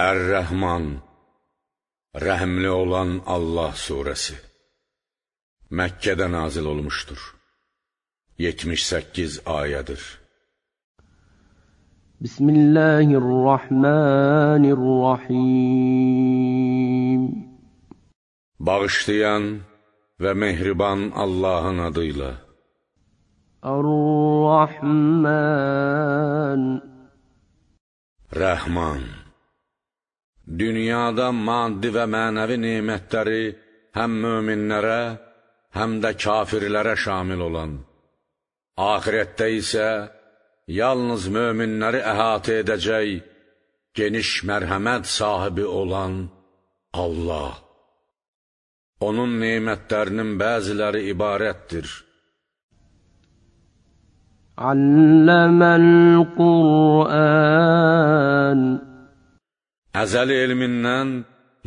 Ər-Rəhman Rəhmli olan Allah surəsi Məkkədə nazil olmuşdur. 78 ayədir. Bismillahirrahmanirrahim Bağışlayan və mehriban Allahın adıyla. Ar-Rahman Rəhman Dünyada maddi və mənəvi nemətləri həm möminlərə, həm də kafirlərə şamil olan, ahirətdə isə yalnız möminləri əhatə edəcək, geniş mərhəmət sahibi olan Allah. Onun nemətlərinin bəziləri ibarətdir. Alləməl Qur'an əzəli elmindən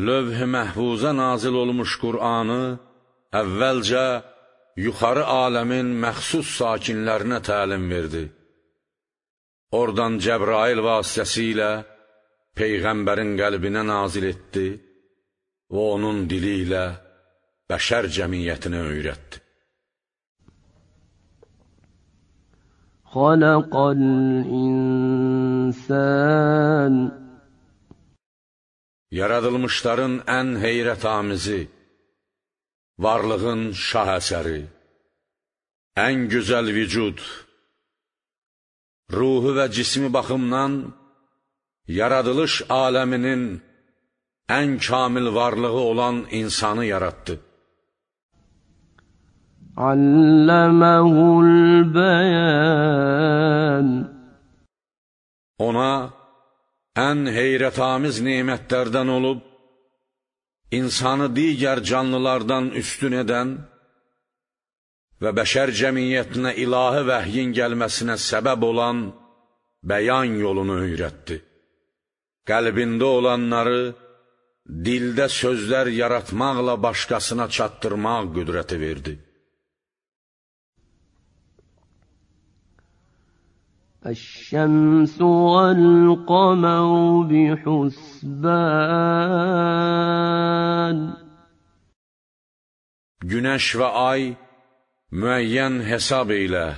lövh-i məhvuza nazil olmuş Qur'anı əvvəlcə yuxarı aləmin məxsus sakinlərinə təlim verdi. Oradan Cəbrail vasitəsilə Peyğəmbərin qəlbinə nazil etdi və onun dili ilə bəşər cəmiyyətinə öyrətdi. خلق الإنسان Yaradılmışların ən heyrətamizi, varlığın şah əsəri, ən gözəl vücud, ruhu və cismi baxımdan yaradılış aləminin ən kamil varlığı olan insanı yaratdı. Allamahul bayan Ona ən heyrətamiz nemətlərdən olub, insanı digər canlılardan üstün edən və bəşər cəmiyyətinə ilahi vəhyin gəlməsinə səbəb olan bəyan yolunu öyrətdi. Qəlbində olanları dildə sözlər yaratmaqla başqasına çatdırmaq qüdrəti verdi. الشمس والقمر بحسبان Güneş ve ay müəyyən hesab ilə,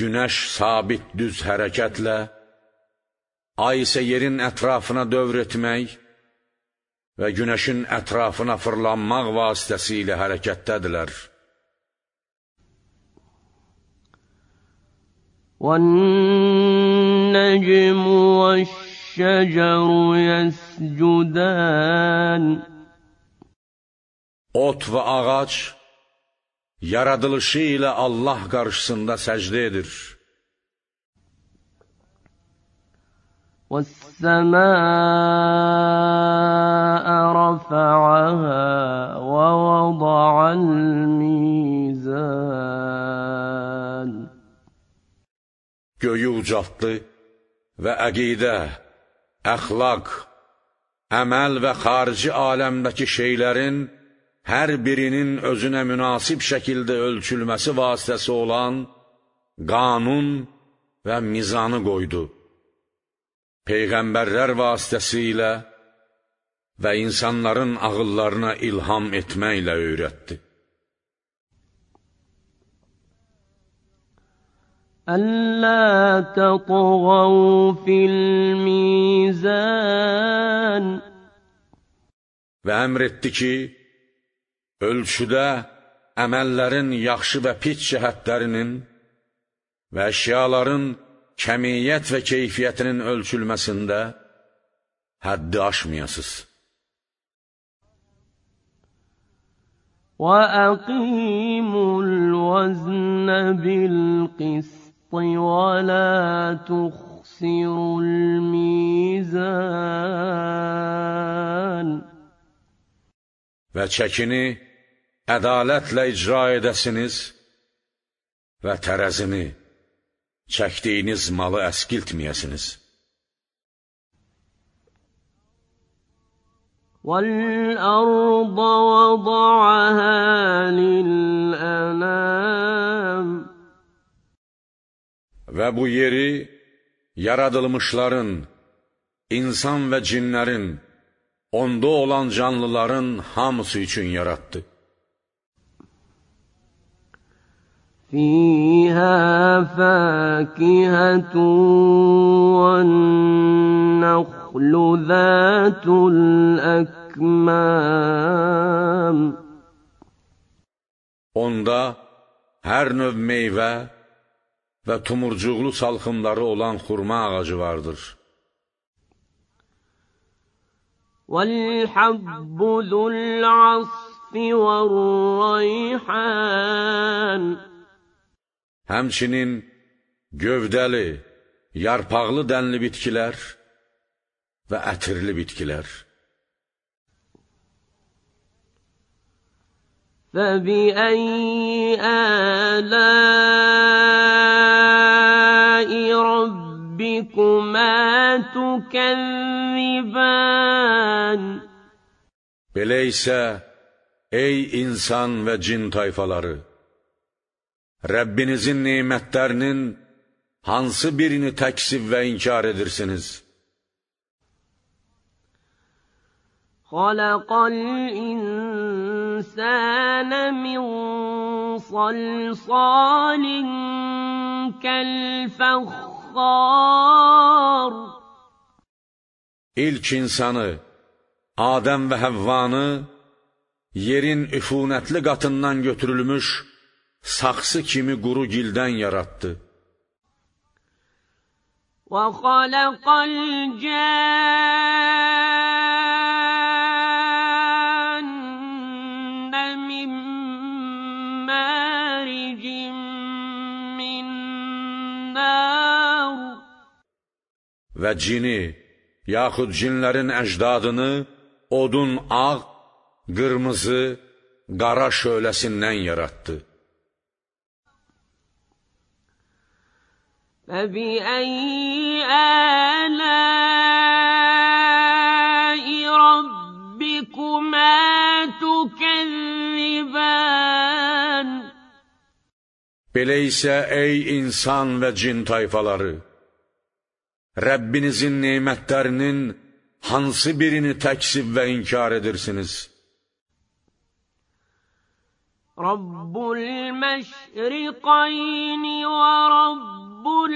günəş sabit düz hareketle, ay ise yerin etrafına dövr ve Güneş'in etrafına fırlanmak vasıtasıyla vasitəsilə والنجم والشجر يسجدان Ot ve ağaç yaradılışı ile Allah karşısında secde edir. وَالسَّمَاءَ رَفَعَهَا وَوَضَعَ الْمِينَ göyü ucaltdı və əqidə, əxlaq, əməl və xarici aləmdəki şeylərin hər birinin özünə münasib şəkildə ölçülməsi vasitəsi olan qanun və mizanı qoydu. Peyğəmbərlər vasitəsilə və insanların ağıllarına ilham etməklə öyrətdi. ألا تطغوا في الميزان Və əmr etdi ki, ölçüdə əməllərin yaxşı və pis cəhətlərinin və əşyaların kəmiyyət və keyfiyyətinin ölçülməsində həddi aşmayasız. وَأَقِيمُوا الْوَزْنَ بِالْقِسْطِ الْقِسْطِ وَلَا تُخْسِرُوا الْمِيزَانَ Və çəkini ədalətlə icra edəsiniz və tərəzini, çəkdiyiniz malı əskiltməyəsiniz. وَالْأَرْضَ وَضَعَهَا لِلْأَنَامِ və bu yeri yaradılmışların, insan və cinlərin, onda olan canlıların hamısı üçün yarattı. فيها فاكهة والنخل ذات الأكمام Onda her növ meyve ve tumurcuğlu salxımları olan xurma ağacı vardır. وَالْحَبُّ ذُو الْعَصْفِ وَالْرَيْحَانِ Həmçinin gövdəli, yarpaqlı dənli bitkilər فَبِأَيِّ آلَاءِ ربكما تكذبان Beleyse ey insan ve cin tayfaları Rabbinizin nimetlerinin hansı birini təksib ve inkar edirsiniz? Xalaqal insana min salsalin كالفخار İlk insanı, Adəm və Həvvanı yerin üfunətli qatından götürülmüş saksı kimi quru gildən yaratdı. وَخَلَقَ الْجَانِ və cini, yaxud cinlərin əcdadını odun ağ, qırmızı, qara şöləsindən yarattı. فَبِأَيِّ آلَاءِ رَبِّكُمَا تُكَذِّبَانِ Belə isə ey insan və cin tayfaları! Rəbbinizin neymətlərinin hansı birini təksib və inkar edirsiniz? Rabbul məşriqayn və Rabbul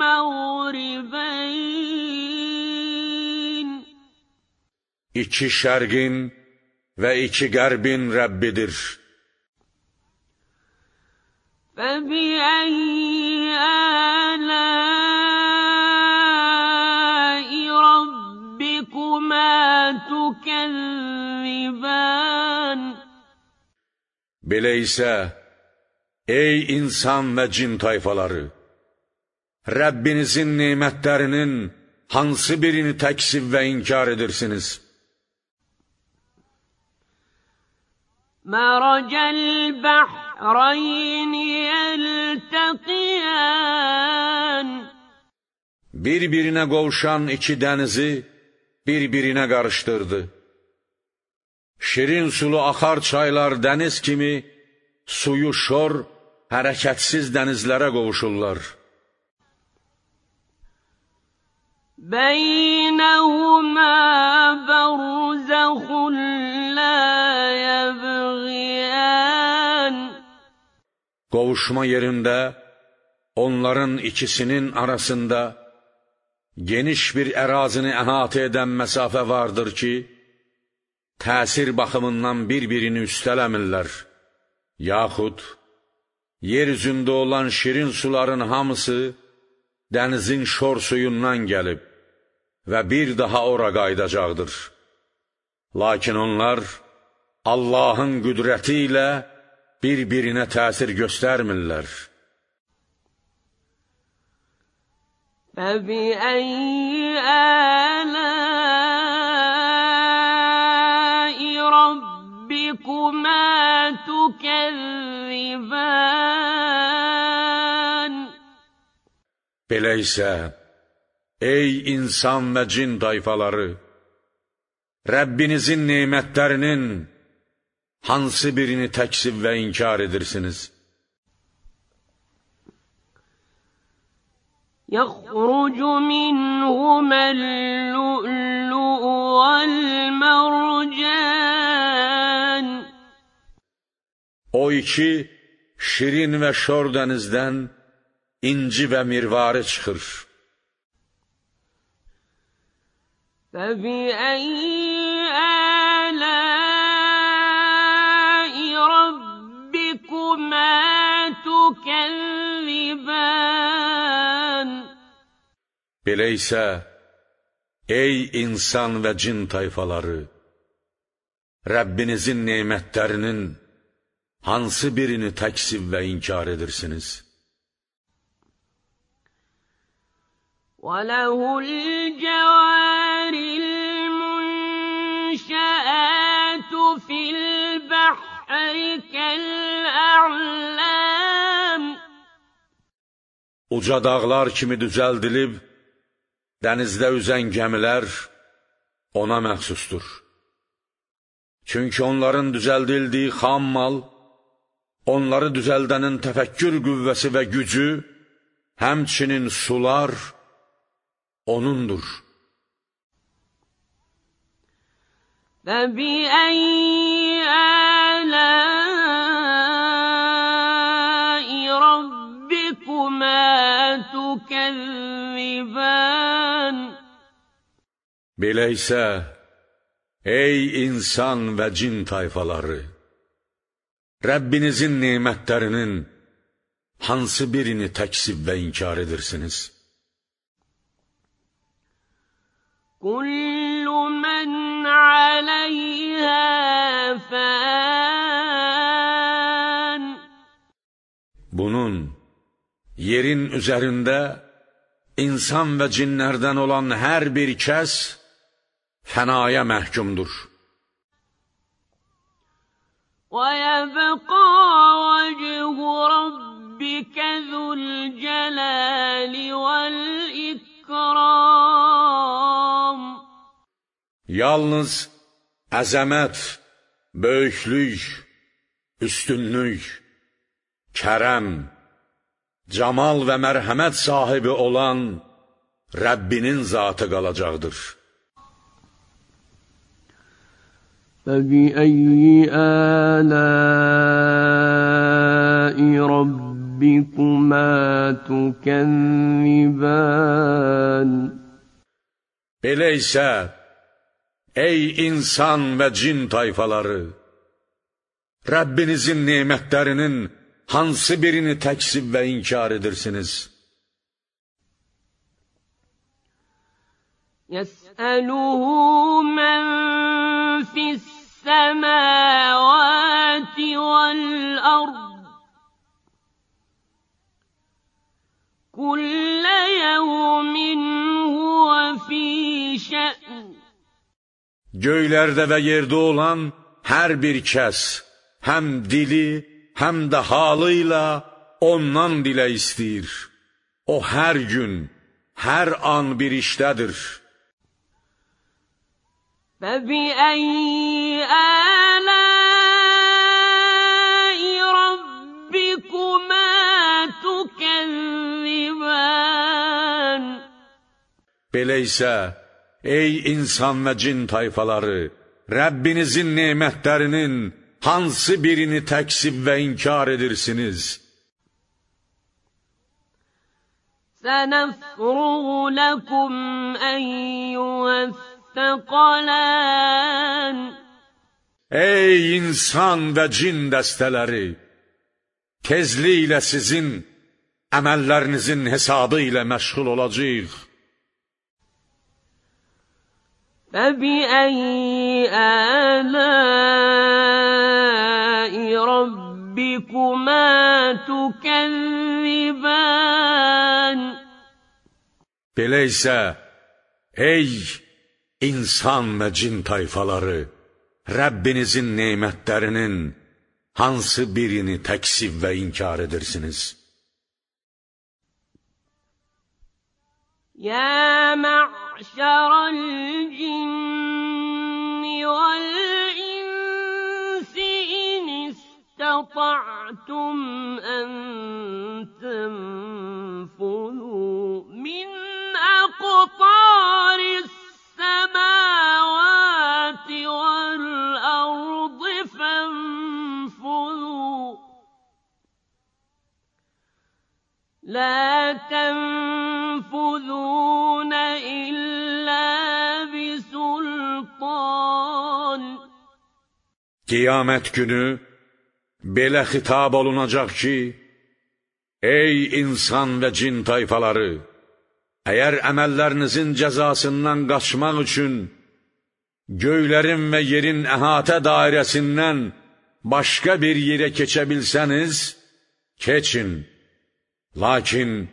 məğribəyn İki şərqin və iki qərbin Rəbbidir. Fəbiyyə تُكَذِّبَانِ Belə ey insan ve cin tayfaları, Rabbinizin nimetlerinin hansı birini təksib ve inkar edirsiniz? مرج البحرين يلتقيان Birbirine qovşan iki denizi birbirine karıştırdı. Şirin sulu axar çaylar dəniz kimi, suyu şor, hərəkətsiz dənizlərə qovuşurlar. Bəynəhumə bərzaxun lə yəbğiyən Qovuşma yerində onların ikisinin arasında geniş bir ərazini əhatə edən məsafə vardır ki, təsir baxımından bir-birini üstələmirlər, yaxud yer üzündə olan şirin suların hamısı dənizin şor suyundan gəlib və bir daha ora qayıdacaqdır. Lakin onlar Allahın qüdrəti ilə bir-birinə təsir göstərmirlər. فبأي آلاء Belə isə, ey insan və cin tayfaları, Rəbbinizin neymətlərinin hansı birini təksib və inkar edirsiniz? يخرج منهما اللؤلؤ والمرجان O iki şirin və şor dənizdən inci ve mirvarı çıxır. فَبِأَيِّ Belə isə, ey insan və cin tayfaları, Rəbbinizin neymətlərinin hansı birini təksib və inkar edirsiniz?' وله Uca dağlar kimi düzəldilib, dənizdə üzən gəmilər ona məxsusdur. Çünki onların düzeldildiği xam mal, onları düzəldənin təfəkkür qüvvəsi və gücü, həmçinin sular, O'nundur. فَبِأَيِّ آلَاءِ رَبِّكُمَا تُكَذِّبَانِ Belə isə, ey insan ve cin tayfaları, Rabbinizin nimetlerinin hansı birini teksip ve inkar edirsiniz? Bunun yerin üzerinde insan ve cinlerden olan her bir kes fenaya mahkumdur. وَيَبْقَى وَجْهُ رَبِّكَ ذُو الْجَلَالِ وَالْإِكْرَامِ yalnız əzəmət, böyüklük, üstünlük, kərəm, camal və mərhəmət sahibi olan Rəbbinin zatı qalacaqdır. فَبِأَيِّ آلَاءِ رَبِّكُمَا تُكَذِّبَانِ Belə isə Ey insan ve cin tayfaları! Rabbinizin nimetlerinin hansı birini təksib ve inkar edirsiniz? Yəsəluhu mən fissəməvəti vəl-ərd Kullə yevmin huve fî şə'n Göylerde ve yerdə olan her bir kes, hem dili, hem de halıyla ondan dile istəyir. O her gün, her an bir iştedir. فَبِأَيِّ آلَاءِ رَبِّكُمَا تُكَذِّبَانِ Belə Ey insan ve cin tayfaları, Rabbinizin nimetlerinin hansı birini təksib ve inkar edirsiniz? Sənəfruğ ləkum əyyüəstəqalən Ey insan ve cin desteleri, tezliklə sizin emellerinizin hesabı ile meşgul olacaq. فبأي آلاء ربكما تكذبان Belə ey insan və cin tayfaları, Rəbbinizin neymətlərinin hansı birini təksib ve inkar edirsiniz?' يا معشر الجن والإنس إن استطعتم أن تنفذوا من أقطار السماء لا Qiyamət günü belə xitab olunacaq ki, Ey insan və cin tayfaları! Əgər əməllərinizin cəzasından qaçmaq üçün göylərin və yerin əhatə dairəsindən başqa bir yerə keçə bilsəniz, keçin. Lakin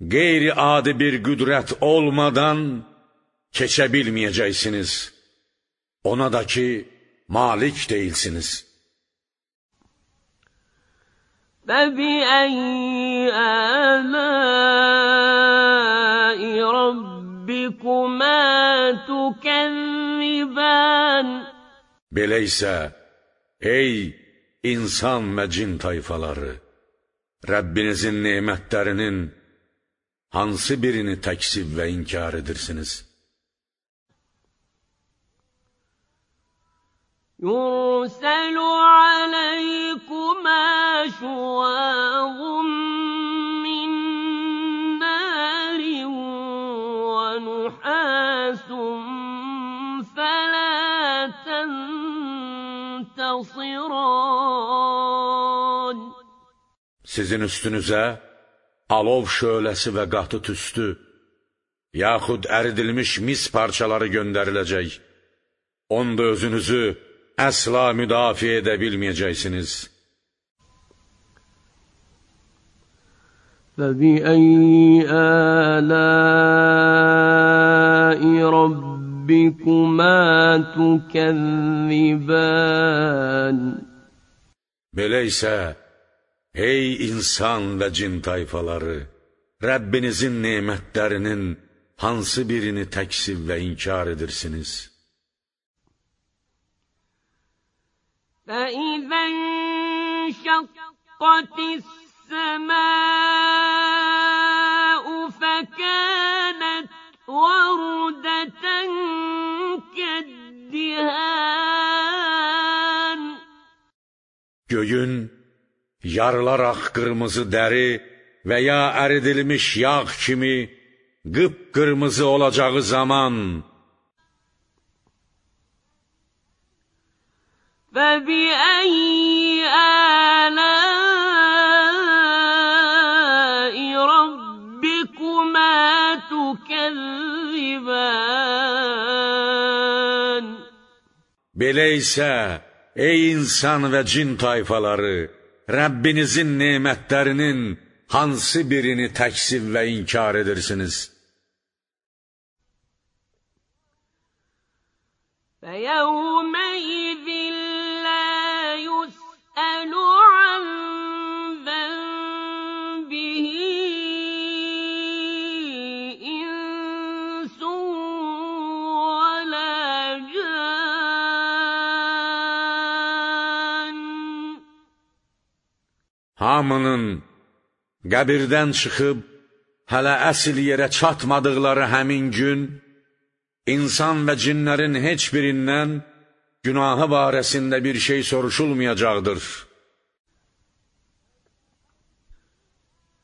gayri-adi bir güdret olmadan keçe bilmeyeceksiniz. Ona da ki malik değilsiniz. فَبِأَيِّ آلَاءِ رَبِّكُمَا تُكَذِّبَانِ Beleyse, ey insan ve cin tayfaları! Rabbinizin nimetlerinin hansı birini təksib ve inkar edirsiniz? Yursəlu aleykumə şuvağun Sizin üstünüze alov şöləsi və qatı tüstü, yaxud əridilmiş mis parçaları göndəriləcək. Onda özünüzü əsla müdafiə edə bilməyəcəksiniz. فَبِأَيِّ آلَاءِ رَبِّكُمَا تُكَذِّبَانِ Belə isə, Ey insan ve cin tayfaları! Rabbinizin nimetlerinin hansı birini təksib ve inkar edirsiniz? فَإِذَا انشَقَّتِ السَّمَاءُ فَكَانَتْ وَرْدَةً كَالدِّهَانِ Göğün yarılaraq ah qırmızı dəri və ya əridilmiş yağ kimi qıpqırmızı olacağı zaman فَبِأَيِّ آلَاءِ رَبِّكُمَا تُكَذِّبَانِ Belə isə, ey insan və cin tayfaları, Rabbinizin nimetlerinin hansı birini təksib ve inkar edirsiniz? فَيَوْمَ hamının qəbirdən çıxıb hələ əsl yerə çatmadıqları həmin gün insan və cinlərin heç birindən günahı barəsində bir şey soruşulmayacaqdır.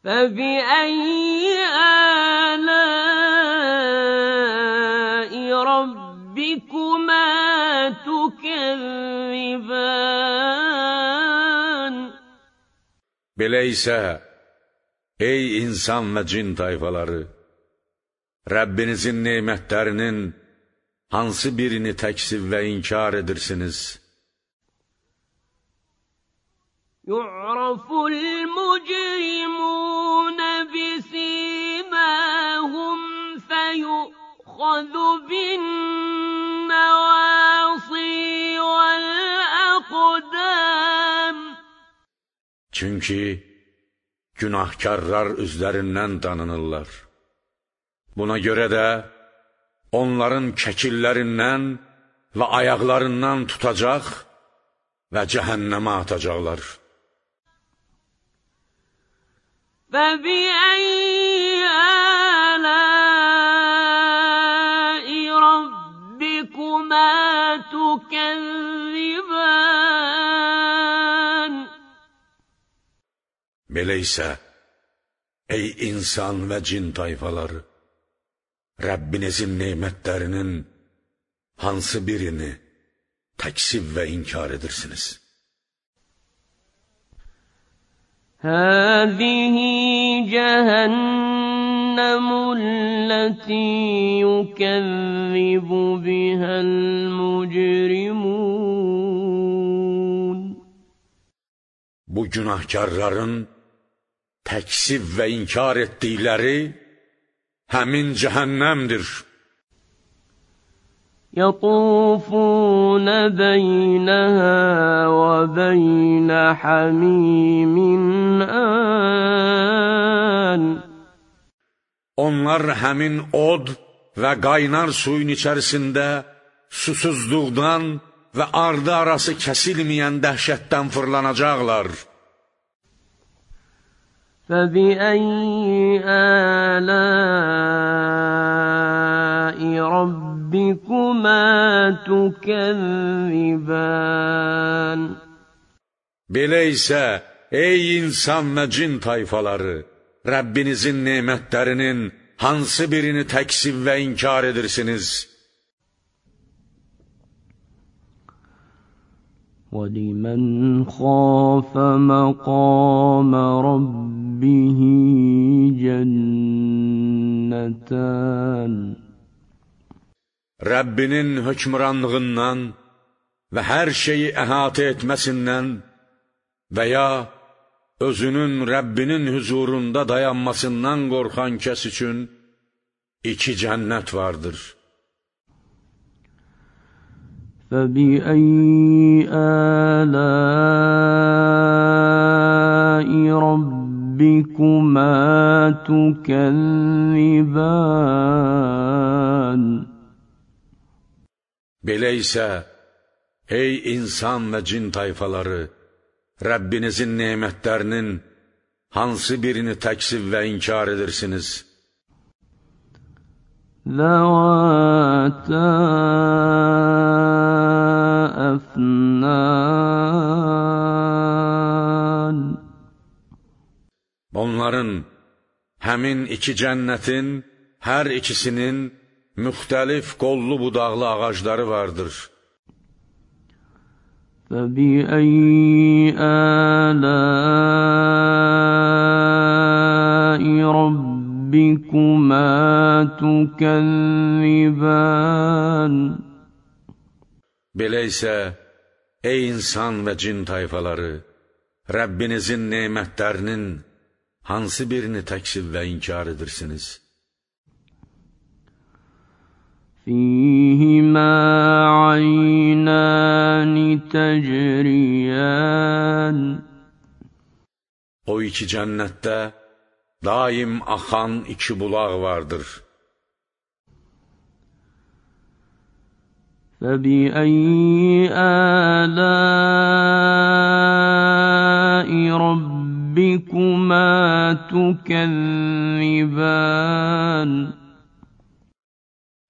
فَبِأَيِّ آلَاءِ Belə isə, ey insan və cin tayfaları, Rəbbinizin neymətlərinin hansı birini təksib və inkar edirsiniz? Yu'raful mücrimunə bisiməhum feyuxadu bin Çünki günahkarlar üzlərindən danınırlar. Buna görə də onların kəkillərindən və ayaqlarından tutacaq və cəhənnəmə atacaqlar. Və bi'əyi əlai rabbikumə tükəzzəbən Belə ey insan ve cin tayfaları, Rabbinizin nimetlerinin hansı birini təksib ve inkar edirsiniz? Həzihi cəhənnəmul ləti yükəzzibu bihəl mücrimun Bu günahkarların təkzib və inkar etdikləri həmin cəhənnəmdir. يطوفون بينها وبين حميم آن Onlar həmin od və qaynar suyun içərisində susuzluqdan və ardı arası kəsilməyən dəhşətdən fırlanacaqlar. فبأي آلاء ربكما تكذبان Belə ey insan və cin tayfaları Rəbbinizin nemətlərinin hansı birini təksib ve inkar edirsiniz? ولمن خاف مقام ربه cenneten Rəbbinin hökmranlığından və hər şeyi əhatə etməsindən və ya özünün Rəbbinin huzurunda dayanmasından qorxan kəs üçün iki cənnət vardır. فبأي آلاء ربكما تكذبان Belə isə, ey insan ve cin tayfaları, Rabbinizin nimetlerinin hansı birini teksiv ve inkar edirsiniz? Ləvətən dünyanın, həmin iki cənnətin hər ikisinin müxtəlif qollu budaqlı ağacları vardır. فَبِأَيِّ آلَاءِ رَبِّكُمَا تُكَذِّبَانِ Belə isə, ey insan və cin tayfaları, Rəbbinizin neymətlərinin hansı birini təkzib ve inkar edirsiniz? Fihimə aynani təcriyən O iki cennette daim akan iki bulaq vardır. فَبِأَيِّ آلَاءِ رَبِّ رَبِّكُمَا تُكَذِّبَانِ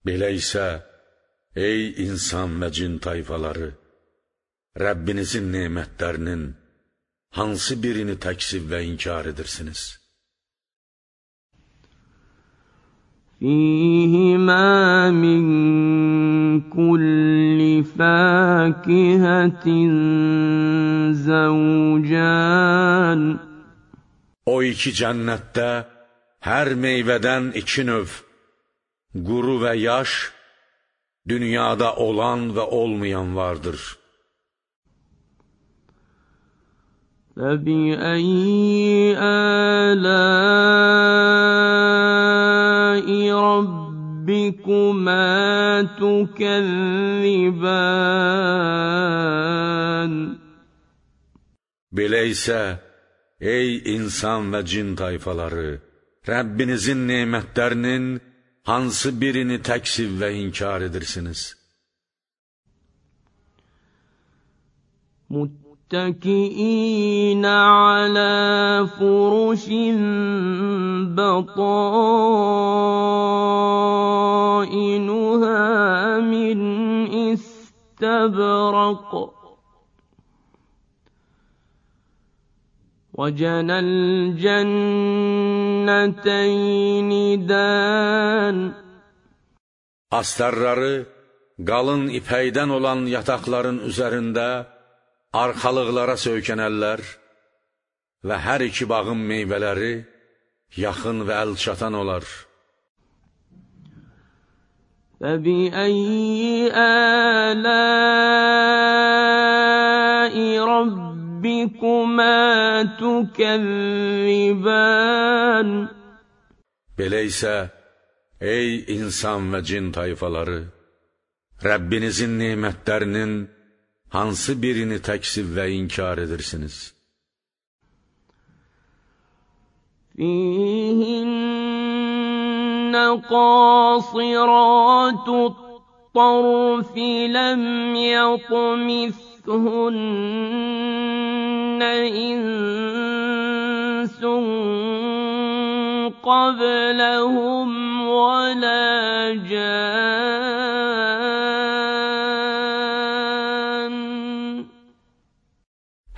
Belə ey insan və cin tayfaları, Rəbbinizin nemətlərinin hansı birini təksib ve inkar edirsiniz? فيهما من كل فاكهة زوجان o iki cennette her meyveden iki növ, Guru ve yaş, dünyada olan ve olmayan vardır. فَبِأَيِّ آلَاءِ رَبِّكُمَا تُكَذِّبَانِ Belə isə, Ey insan ve cin tayfaları! Rabbinizin nimetlerinin hansı birini teksiv ve inkar edirsiniz? متكئين ala فرش بطائنها من استبرق وجنى الcənnətəyn dən Astarları qalın ipəkdən olan yataqların üzərində arxalıqlara söykənərlər və hər iki bağın meyvələri yaxın və əlçatan olar. فَبِأَيِّ آلَاءِ رَبِّ رَبِّكُمَا تُكَذِّبَانِ Beleyse, ey insan ve cin tayfaları, Rabbinizin nimetlerinin hansı birini təksib ve inkar edirsiniz? Fihinna qasiratu الطرف لم يطمثهن إنس قبلهم ولا can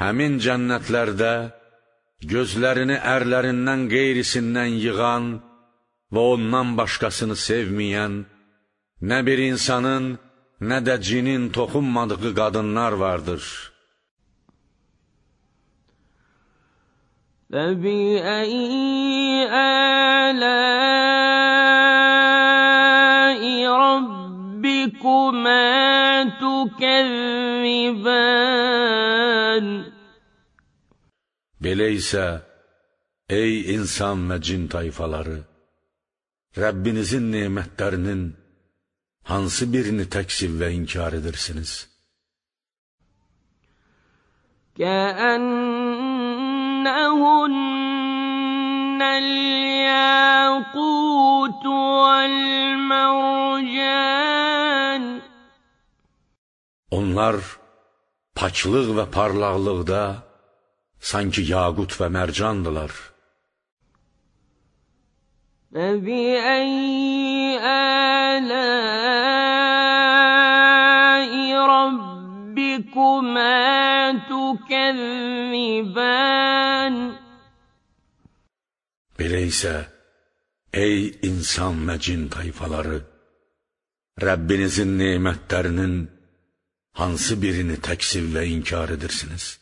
Həmin cənnətlərdə gözlərini ərlərindən qeyrisindən yığan və ondan başqasını sevməyən nə bir insanın, nə də cinin toxunmadığı qadınlar vardır.'' فبأي آلاء ربكما تكذبان Belə ey insan ve cin tayfaları, Rabbinizin nimetlerinin hansı birini təksib ve inkar edirsiniz? كأنهن الياقوت والمرجان Onlar paçlıq və parlaqlıqda sanki yağut ve mercandılar. فَبِأَيِّ آلَاءِ رَبِّكُمَا تكذبان Beleyse ey insan ve cin tayfaları Rabbinizin nimetlerinin hansı birini tekzip ve inkar edirsiniz?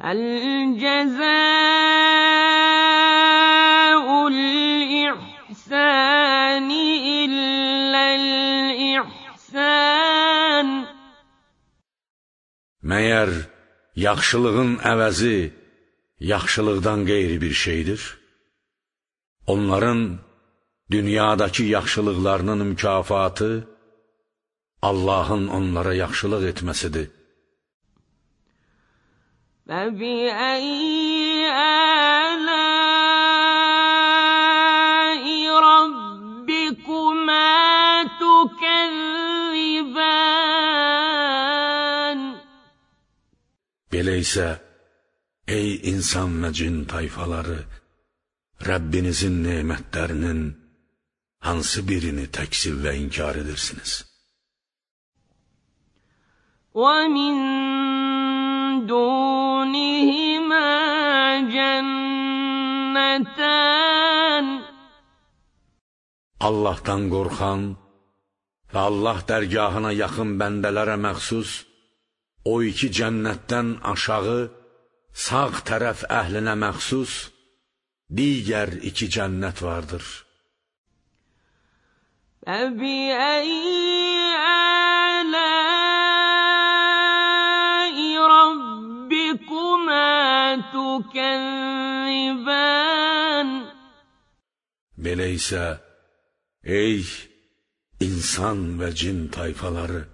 Hel cezâul ihsâni Məyər yaxşılığın əvəzi yaxşılıqdan qeyri bir şeydir? Onların dünyadakı yaxşılıqlarının mükafatı Allahın onlara yaxşılıq etməsidir. Bəbi əyə isə, ey insan və cin tayfaları, Rəbbinizin nemətlərinin hansı birini təksib və inkar edirsiniz? وَمِن دُونِهِمَا جَنَّتَانِ Allahdan qorxan və Allah dərgahına yaxın bəndələrə məxsus O iki cennetten aşağı sağ taraf əhlinə məxsus diğer iki cennet vardır. Əbi ey insan ve cin tayfaları,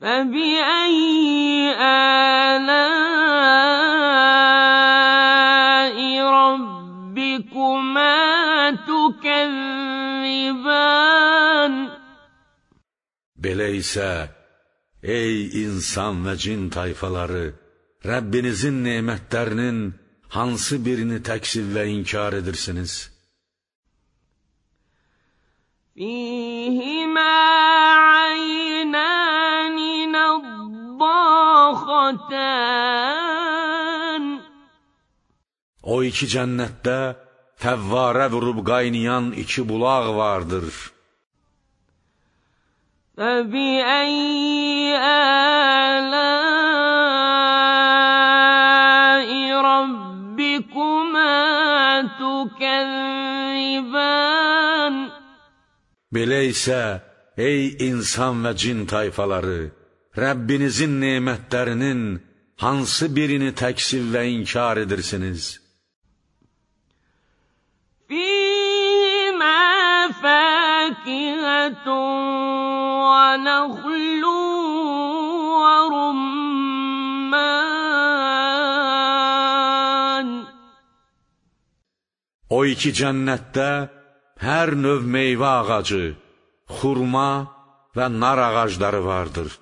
فبأي آلاء ey insan ve cin tayfaları, Rabbinizin nimetlerinin hansı birini təksib ve inkar edirsiniz? Fihimə cənnətən O iki cənnətdə fəvvarə vurub qaynayan iki bulaq vardır. فَبِأَيِّ آلَاءِ رَبِّكُمَا تُكَذِّبَانِ Belə isə, ey insan və cin tayfaları, Rəbbinizin nemətlərinin hansı birini təksib və inkar edirsiniz? Fīmə fəkiətun və nəxlun və rumman O iki cənnətdə hər növ meyvə ağacı, xurma və nar ağacları vardır.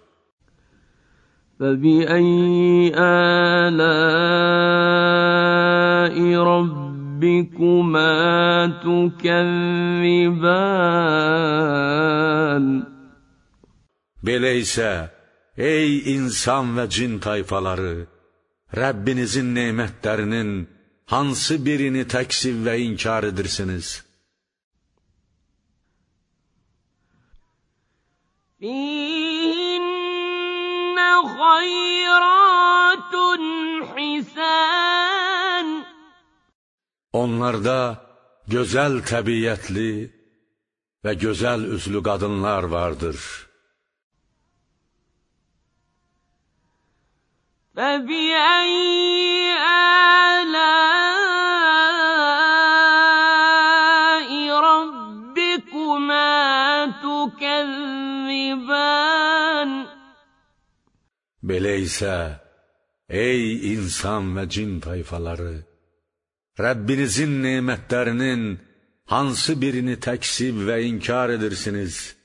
فبأي آلاء ربكما tükezzibân. Belə ey insan ve cin tayfaları, Rabbinizin nimetlerinin hansı birini teksiv ve inkar edirsiniz? Bir Onlarda gözəl təbiətli və gözəl üzlü qadınlar vardır. فَبِأَيِّ آلَاءِ Belə ey insan ve cin tayfaları, Rabbinizin nimetlerinin hansı birini təksib ve inkar edirsiniz?'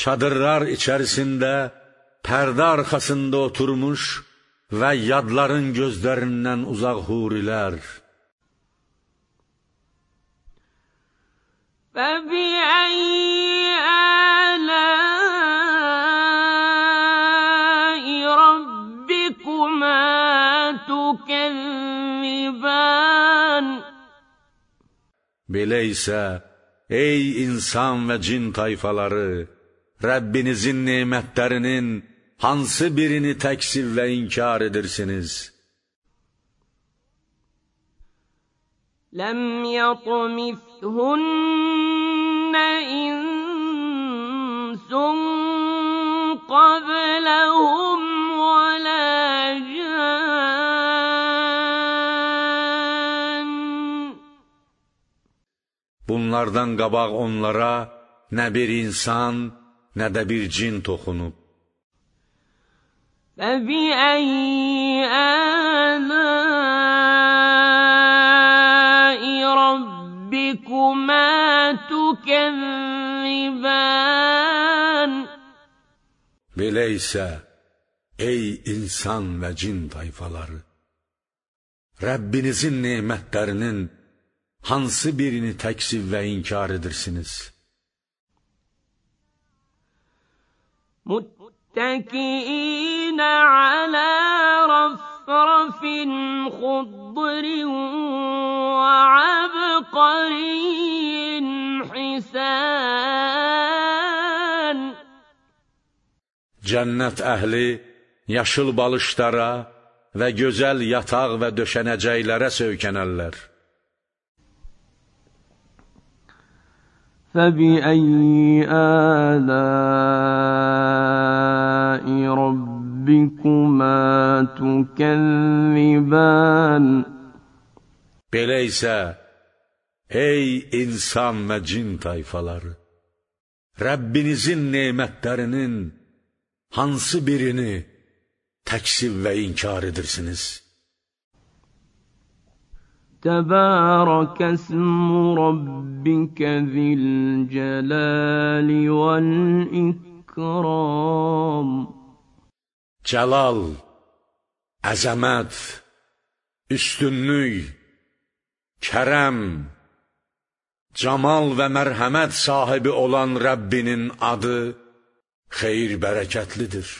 çadırlar içerisinde perde arkasında oturmuş və yadların gözlərindən uzaq hurilər. فَبِأَيِّ آلَاءِ Belə isə, ey insan və cin tayfaları, Rəbbinizin nemətlərinin hansı birini təksib ve inkar edirsiniz? Ləm yatmifhunnə insun qabləhum və lə Bunlardan kabak onlara ne bir insan, ne de bir cin toxunub. فبأي آلاء ربكما تكذبان Belə isə, ey insan ve cin tayfaları, Rabbinizin nimetlerinin hansı birini təksib ve inkar edirsiniz? Müttəkiin على رفرف خضر وعبقري حسان Cənnət əhli yaşıl balışlara və gözəl yataq və döşənəcəklərə söykənərlər. فبأي آلاء رب رَبِّكُمَا تُكَذِّبَانِ Belə ey insan ve cin tayfaları, Rabbinizin nimetlerinin hansı birini təksib ve inkar edirsiniz? تبارك اسم ربك ذي الجلال والإكرام Cəlal, əzəmət, üstünlük, kərəm, camal və mərhəmət sahibi olan Rəbbinin adı xeyir bərəkətlidir.